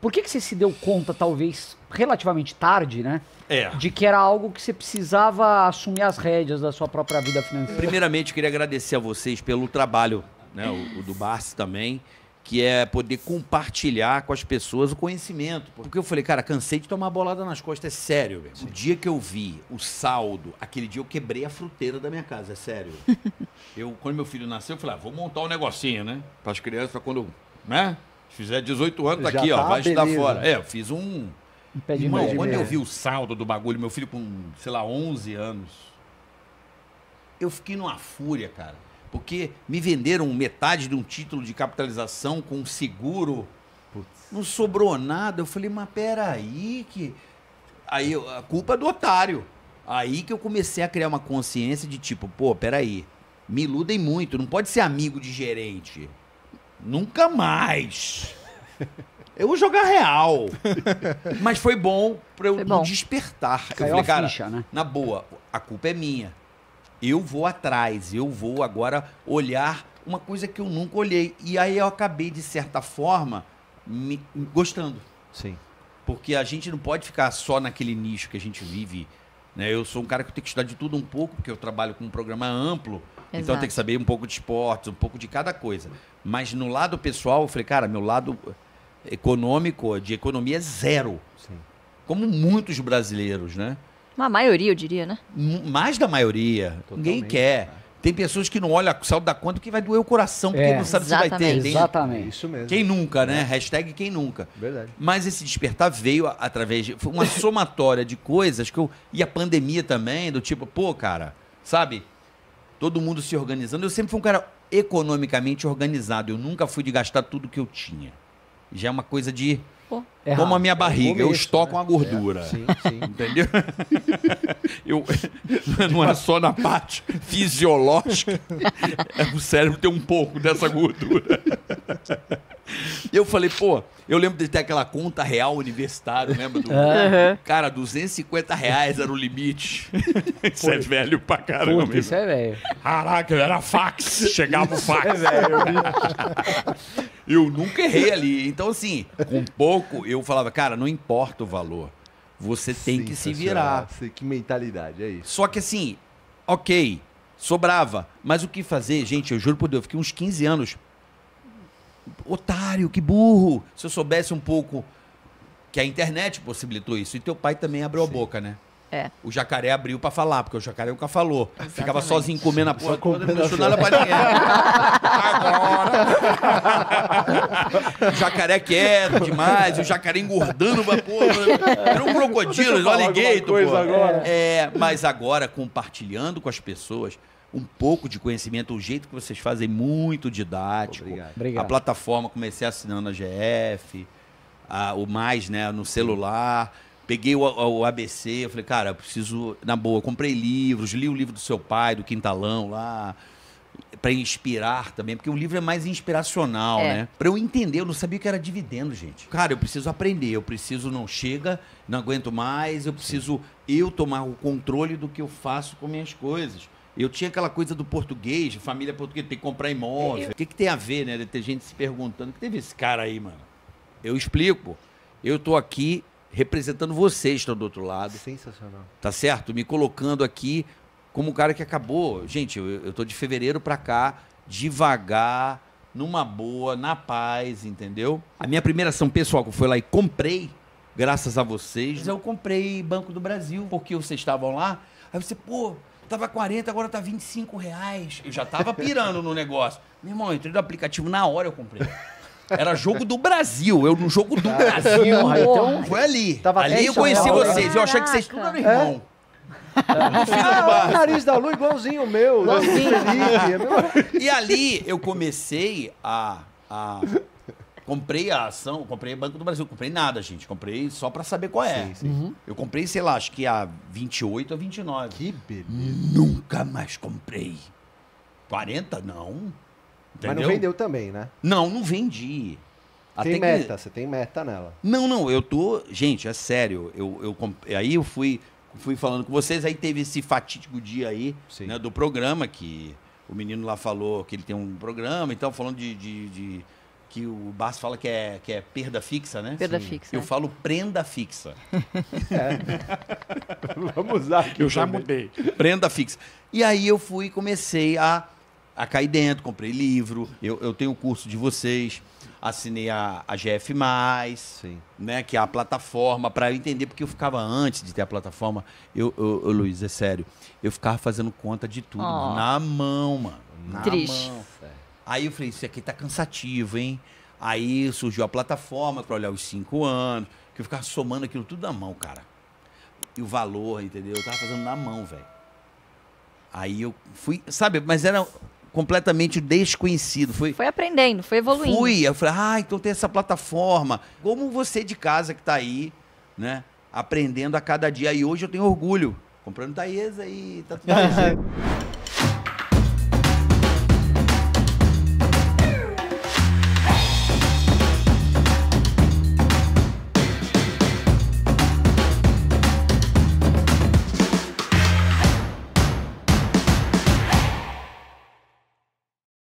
Por que, que você se deu conta, talvez relativamente tarde, né? É. De que era algo que você precisava assumir as rédeas da sua própria vida financeira? Primeiramente, queria agradecer a vocês pelo trabalho, né? O, o do Barsi também, que é poder compartilhar com as pessoas o conhecimento. Porque eu falei, cara, cansei de tomar bolada nas costas, é sério. Mesmo. O dia que eu vi o saldo, aquele dia eu quebrei a fruteira da minha casa, é sério. eu, quando meu filho nasceu, eu falei, ah, vou montar um negocinho, né? Para as crianças, para quando. né? Se fizer 18 anos, tá aqui, tá ó. Vai beleza. dar fora. É, eu fiz um. de Irmão, quando né? eu vi o saldo do bagulho, meu filho com, sei lá, 11 anos, eu fiquei numa fúria, cara. Porque me venderam metade de um título de capitalização com seguro. Putz. Não sobrou nada. Eu falei, mas peraí, que. Aí a culpa é do otário. Aí que eu comecei a criar uma consciência de tipo, pô, peraí, me iludem muito, não pode ser amigo de gerente. Nunca mais. Eu vou jogar real. Mas foi bom para eu foi bom. despertar. Caiu eu falei, cara, ficha, né? na boa, a culpa é minha. Eu vou atrás, eu vou agora olhar uma coisa que eu nunca olhei. E aí eu acabei, de certa forma, me gostando. Sim. Porque a gente não pode ficar só naquele nicho que a gente vive né? Eu sou um cara que tem que estudar de tudo um pouco, porque eu trabalho com um programa amplo. Exato. Então eu tenho que saber um pouco de esportes, um pouco de cada coisa. Mas no lado pessoal, eu falei, cara, meu lado econômico, de economia é zero. Sim. Como muitos brasileiros, né? Uma maioria, eu diria, né? Mais da maioria. Totalmente, Ninguém quer. Né? Tem pessoas que não olham o saldo da conta porque vai doer o coração, porque é, não sabe se vai ter. Exatamente. Isso mesmo. Quem nunca, né? É. Hashtag quem nunca. Verdade. Mas esse despertar veio através de uma somatória de coisas que eu. E a pandemia também, do tipo, pô, cara, sabe? Todo mundo se organizando. Eu sempre fui um cara economicamente organizado. Eu nunca fui de gastar tudo que eu tinha. Já é uma coisa de é como a minha barriga, é começo, eu estoco né? a gordura. É. Sim, sim. Entendeu? eu, não é só na parte fisiológica, é, o cérebro tem um pouco dessa gordura. Eu falei, pô, eu lembro de ter aquela conta real universitária, lembra? Do, uhum. Cara, 250 reais era o limite. isso é velho pra caramba. Puta, isso é velho. Caraca, era fax. Chegava o é fax. É velho. Eu nunca errei ali. Então, assim, com pouco, eu falava, cara, não importa o valor. Você tem que se virar. Que mentalidade, é isso. Só que assim, ok, sobrava. Mas o que fazer, gente? Eu juro por Deus, eu fiquei uns 15 anos. Otário, que burro! Se eu soubesse um pouco que a internet possibilitou isso. E teu pai também abriu Sim. a boca, né? É. O jacaré abriu pra falar, porque o jacaré nunca falou. Exatamente. Ficava sozinho comendo a porra toda, não deixou nada pra ninguém. Agora! o jacaré quieto demais, o jacaré engordando pra porra. Era um crocodilo, olha alligator, pô. É, mas agora, compartilhando com as pessoas um pouco de conhecimento, o jeito que vocês fazem é muito didático. Obrigado. Obrigado. A plataforma, comecei assinando a GF, a, o mais, né, no celular... Sim Peguei o, o, ABC, eu falei, cara, eu preciso, na boa, comprei livros, li o livro do seu pai, do Quintalão lá, para inspirar também, porque o livro é mais inspiracional, é. né? Para eu entender, eu não sabia que era dividendo, gente. Cara, eu preciso aprender, eu preciso não chega, não aguento mais, eu preciso eu tomar o controle do que eu faço com minhas coisas. Eu tinha aquela coisa do português, família portuguesa, tem que comprar imóvel. Eu... O que, que tem a ver, né? Ter gente se perguntando, o que teve esse cara aí, mano? Eu explico. Eu tô aqui representando vocês estão do outro lado. Sensacional. Tá certo? Me colocando aqui como um cara que acabou. Gente, eu, eu tô de fevereiro para cá, devagar, numa boa, na paz, entendeu? A minha primeira ação pessoal que eu fui lá e comprei, graças a vocês. Mas eu comprei Banco do Brasil, porque vocês estavam lá. Aí você, pô, tava 40, agora tá 25 reais. Eu já tava pirando no negócio. Meu irmão, eu entrei no aplicativo na hora eu comprei. Era jogo do Brasil. Eu no jogo do Brasil. então, foi ali. Tava ali eu conheci vocês. Caraca. Eu achei que vocês tudo eram irmão. É. Ah, o nariz da lua igualzinho o meu. Né? Igualzinho. É e ali eu comecei a, a comprei a ação, comprei Banco do Brasil, comprei nada, gente. Comprei só para saber qual é. Sim, sim. Uhum. Eu comprei, sei lá, acho que a 28 a 29. Que beleza. Nunca mais comprei. 40 não. Entendeu? Mas não vendeu também, né? Não, não vendi. Até tem meta, que... você tem meta nela. Não, não, eu tô. Gente, é sério. Eu, eu, aí eu fui, fui falando com vocês, aí teve esse fatídico dia aí né, do programa que o menino lá falou que ele tem um programa e então, tal, falando de, de, de que o Bas fala que é, que é perda fixa, né? Perda Sim. fixa. Eu é. falo prenda fixa. É. Vamos lá. Que eu já mudei. Prenda fixa. E aí eu fui e comecei a a cair dentro, comprei livro, eu, eu tenho o curso de vocês, assinei a, a GF, Sim. né? Que é a plataforma, para eu entender, porque eu ficava antes de ter a plataforma, eu, eu, eu Luiz, é sério, eu ficava fazendo conta de tudo, oh. na mão, mano. Na Triste. Mão. Aí eu falei, isso aqui tá cansativo, hein? Aí surgiu a plataforma para olhar os cinco anos, que eu ficava somando aquilo tudo na mão, cara. E o valor, entendeu? Eu tava fazendo na mão, velho. Aí eu fui, sabe, mas era completamente desconhecido. Foi, foi aprendendo, foi evoluindo. Fui, eu falei, ah, então tem essa plataforma. Como você de casa que está aí, né? Aprendendo a cada dia. E hoje eu tenho orgulho. Comprando Taesa e tá tudo